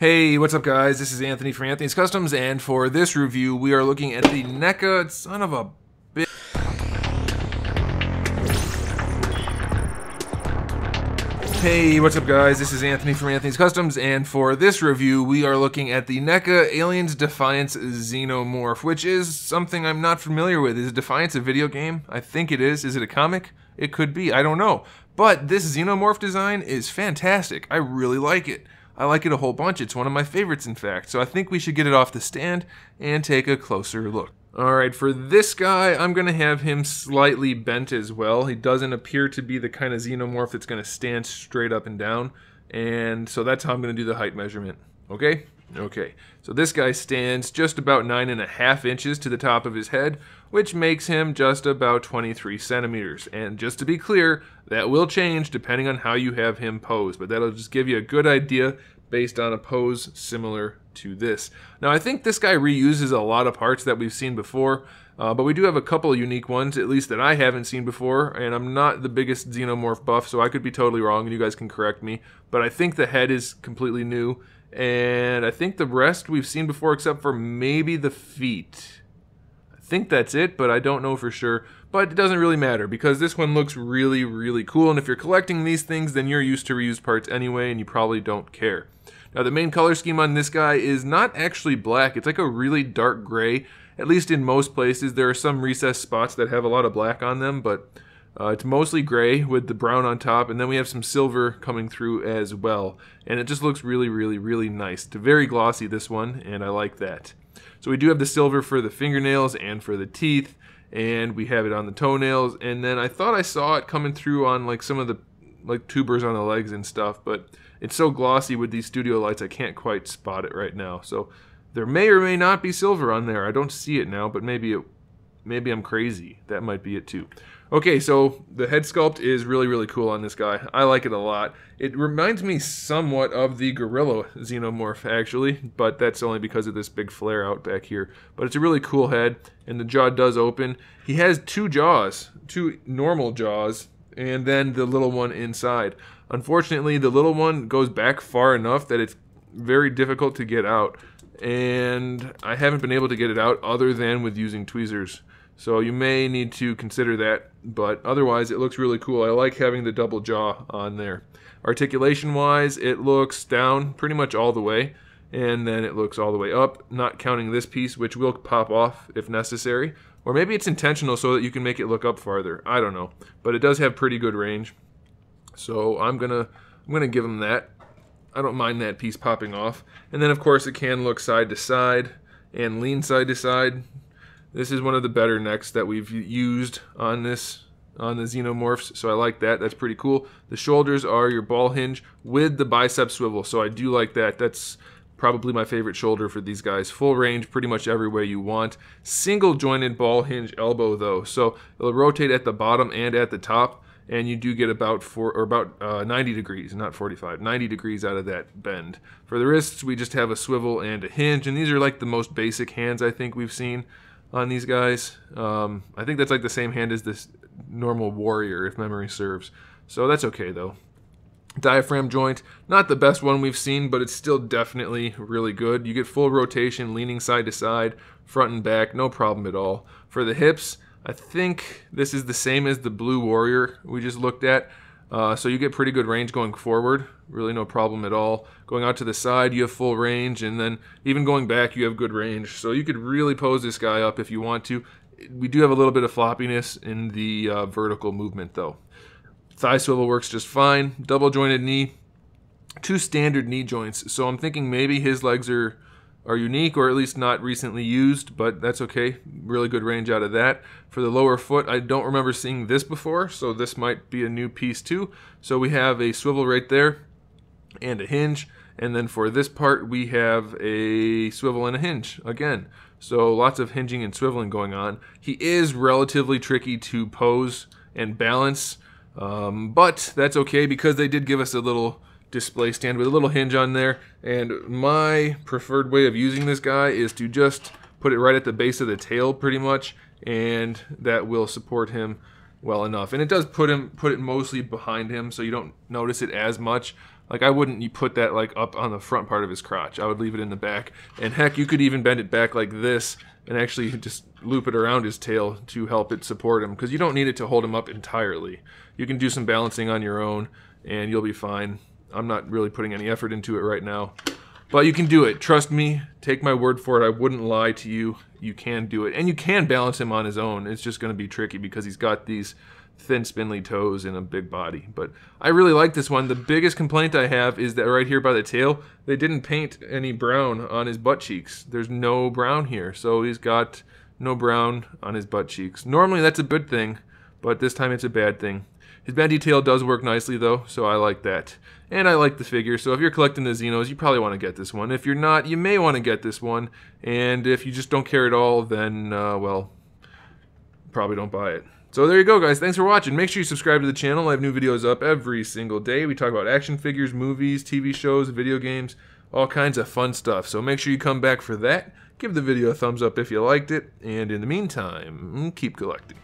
Hey, what's up guys? This is Anthony from Anthony's Customs, and for this review, we are looking at the NECA, son of a bitch. Hey, what's up guys? This is Anthony from Anthony's Customs, and for this review, we are looking at the NECA Aliens Defiance Xenomorph, which is something I'm not familiar with. Is Defiance a video game? I think it is. Is it a comic? It could be, I don't know. But this Xenomorph design is fantastic. I really like it. I like it a whole bunch. It's one of my favorites, in fact. So I think we should get it off the stand and take a closer look. All right, for this guy, I'm going to have him slightly bent as well. He doesn't appear to be the kind of xenomorph that's going to stand straight up and down. And so that's how I'm going to do the height measurement. Okay? Okay, so this guy stands just about nine and a half inches to the top of his head, which makes him just about 23 centimeters. And just to be clear, that will change depending on how you have him posed, but that'll just give you a good idea based on a pose similar to this. Now, I think this guy reuses a lot of parts that we've seen before, uh, but we do have a couple unique ones, at least that I haven't seen before, and I'm not the biggest xenomorph buff, so I could be totally wrong, and you guys can correct me, but I think the head is completely new and I think the rest we've seen before, except for maybe the feet. I think that's it, but I don't know for sure. But it doesn't really matter because this one looks really, really cool. And if you're collecting these things, then you're used to reused parts anyway, and you probably don't care. Now, the main color scheme on this guy is not actually black. It's like a really dark gray, at least in most places. There are some recessed spots that have a lot of black on them, but uh, it's mostly gray with the brown on top, and then we have some silver coming through as well. And it just looks really, really, really nice. It's very glossy, this one, and I like that. So we do have the silver for the fingernails and for the teeth, and we have it on the toenails. And then I thought I saw it coming through on like some of the like tubers on the legs and stuff, but it's so glossy with these studio lights, I can't quite spot it right now. So there may or may not be silver on there. I don't see it now, but maybe it Maybe I'm crazy. That might be it too. Okay, so the head sculpt is really, really cool on this guy. I like it a lot. It reminds me somewhat of the Gorilla Xenomorph, actually, but that's only because of this big flare out back here. But it's a really cool head, and the jaw does open. He has two jaws, two normal jaws, and then the little one inside. Unfortunately, the little one goes back far enough that it's very difficult to get out and I haven't been able to get it out other than with using tweezers. So you may need to consider that, but otherwise it looks really cool. I like having the double jaw on there. Articulation wise, it looks down pretty much all the way, and then it looks all the way up, not counting this piece, which will pop off if necessary. Or maybe it's intentional so that you can make it look up farther. I don't know, but it does have pretty good range. So I'm gonna I'm gonna give him that. I don't mind that piece popping off. And then of course it can look side to side and lean side to side. This is one of the better necks that we've used on this on the xenomorphs, so I like that. That's pretty cool. The shoulders are your ball hinge with the bicep swivel, so I do like that. That's probably my favorite shoulder for these guys. Full range, pretty much every way you want. Single jointed ball hinge elbow though, so it'll rotate at the bottom and at the top and you do get about four or about uh, 90 degrees, not 45, 90 degrees out of that bend. For the wrists, we just have a swivel and a hinge, and these are like the most basic hands I think we've seen on these guys. Um, I think that's like the same hand as this normal warrior, if memory serves. So that's okay though. Diaphragm joint, not the best one we've seen, but it's still definitely really good. You get full rotation, leaning side to side, front and back, no problem at all. For the hips, I think this is the same as the Blue Warrior we just looked at. Uh, so you get pretty good range going forward, really no problem at all. Going out to the side, you have full range, and then even going back, you have good range. So you could really pose this guy up if you want to. We do have a little bit of floppiness in the uh, vertical movement, though. Thigh swivel works just fine. Double jointed knee, two standard knee joints. So I'm thinking maybe his legs are are unique or at least not recently used, but that's okay. Really good range out of that. For the lower foot, I don't remember seeing this before, so this might be a new piece too. So we have a swivel right there and a hinge. And then for this part, we have a swivel and a hinge again. So lots of hinging and swiveling going on. He is relatively tricky to pose and balance, um, but that's okay because they did give us a little display stand with a little hinge on there. And my preferred way of using this guy is to just put it right at the base of the tail pretty much, and that will support him well enough. And it does put him put it mostly behind him so you don't notice it as much. Like I wouldn't you put that like up on the front part of his crotch. I would leave it in the back. And heck, you could even bend it back like this and actually just loop it around his tail to help it support him because you don't need it to hold him up entirely. You can do some balancing on your own and you'll be fine. I'm not really putting any effort into it right now. But you can do it. Trust me. Take my word for it. I wouldn't lie to you. You can do it. And you can balance him on his own. It's just going to be tricky because he's got these thin, spindly toes and a big body. But I really like this one. The biggest complaint I have is that right here by the tail, they didn't paint any brown on his butt cheeks. There's no brown here. So he's got no brown on his butt cheeks. Normally that's a good thing, but this time it's a bad thing. His bandy tail does work nicely though, so I like that. And I like the figure, so if you're collecting the Xenos, you probably want to get this one. If you're not, you may want to get this one. And if you just don't care at all, then, uh, well, probably don't buy it. So there you go, guys. Thanks for watching. Make sure you subscribe to the channel. I have new videos up every single day. We talk about action figures, movies, TV shows, video games, all kinds of fun stuff. So make sure you come back for that. Give the video a thumbs up if you liked it. And in the meantime, keep collecting.